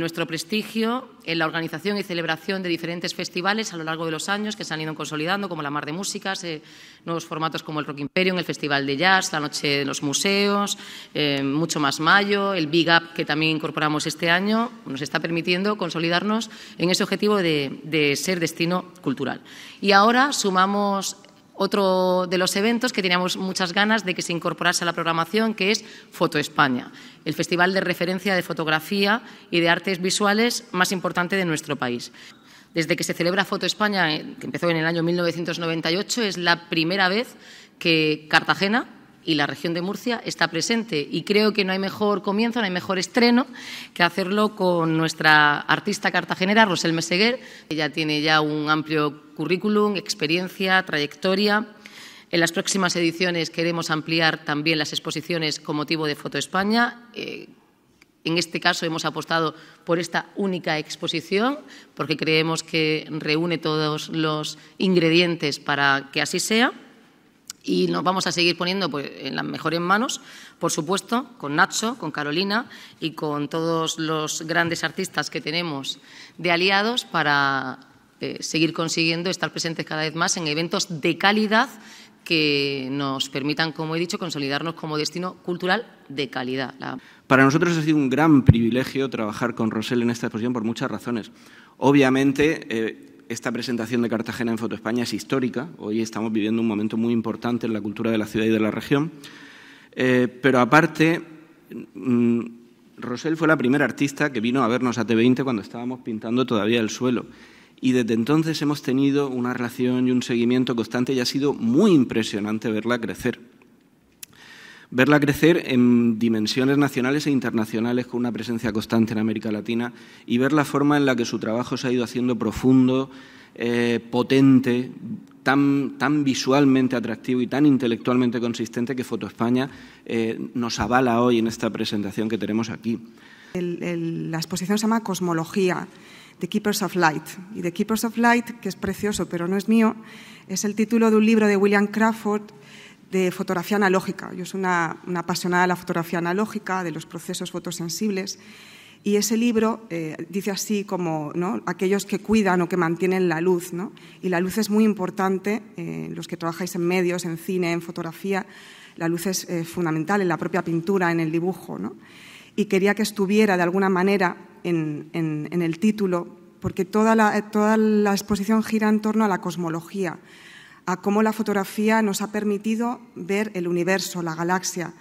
Nuestro prestigio en la organización y celebración de diferentes festivales a lo largo de los años que se han ido consolidando, como la Mar de Músicas, eh, nuevos formatos como el Rock Imperium, el Festival de Jazz, la Noche de los Museos, eh, mucho más Mayo, el Big Up que también incorporamos este año, nos está permitiendo consolidarnos en ese objetivo de, de ser destino cultural. Y ahora sumamos otro de los eventos que teníamos muchas ganas de que se incorporase a la programación, que es Foto España, el festival de referencia de fotografía y de artes visuales más importante de nuestro país. Desde que se celebra Foto España, eh, que empezó en el año 1998, es la primera vez que Cartagena y la región de Murcia está presente. Y creo que no hay mejor comienzo, no hay mejor estreno que hacerlo con nuestra artista cartagenera, Rosel Meseguer. Ella tiene ya un amplio currículum, experiencia, trayectoria. En las próximas ediciones queremos ampliar también las exposiciones con motivo de Foto España. Eh, en este caso hemos apostado por esta única exposición porque creemos que reúne todos los ingredientes para que así sea y nos vamos a seguir poniendo pues, en las mejores manos, por supuesto, con Nacho, con Carolina y con todos los grandes artistas que tenemos de aliados para eh, seguir consiguiendo estar presentes cada vez más en eventos de calidad que nos permitan, como he dicho, consolidarnos como destino cultural de calidad. Para nosotros ha sido un gran privilegio trabajar con Rosel en esta exposición por muchas razones. Obviamente, eh, esta presentación de Cartagena en Foto es histórica. Hoy estamos viviendo un momento muy importante en la cultura de la ciudad y de la región. Eh, pero aparte, mm, Rosel fue la primera artista que vino a vernos a T20 cuando estábamos pintando todavía el suelo. Y desde entonces hemos tenido una relación y un seguimiento constante y ha sido muy impresionante verla crecer verla crecer en dimensiones nacionales e internacionales con una presencia constante en América Latina y ver la forma en la que su trabajo se ha ido haciendo profundo, eh, potente, tan, visualmente atractivo y tan intelectualmente consistente que Foto eh, nos avala hoy en esta presentación que tenemos aquí. la exposición se llama Cosmología. de Keepers of Light. Y The Keepers of Light, que es precioso pero no es mío, es el título de un libro de William Crawford de fotografía analógica. Yo soy una, apasionada de la fotografía analógica, de los procesos fotosensibles. Y ese libro eh, dice así como aquellos que cuidan o que mantienen la luz. ¿no? Y la luz es muy importante, eh, los que trabajáis en medios, en cine, en fotografía, la luz es eh, fundamental en la propia pintura, en el dibujo. ¿no? Y quería que estuviera de alguna manera en, el título, porque toda toda la exposición gira en torno a la cosmología, a cómo la fotografía nos ha permitido ver el universo, la galaxia,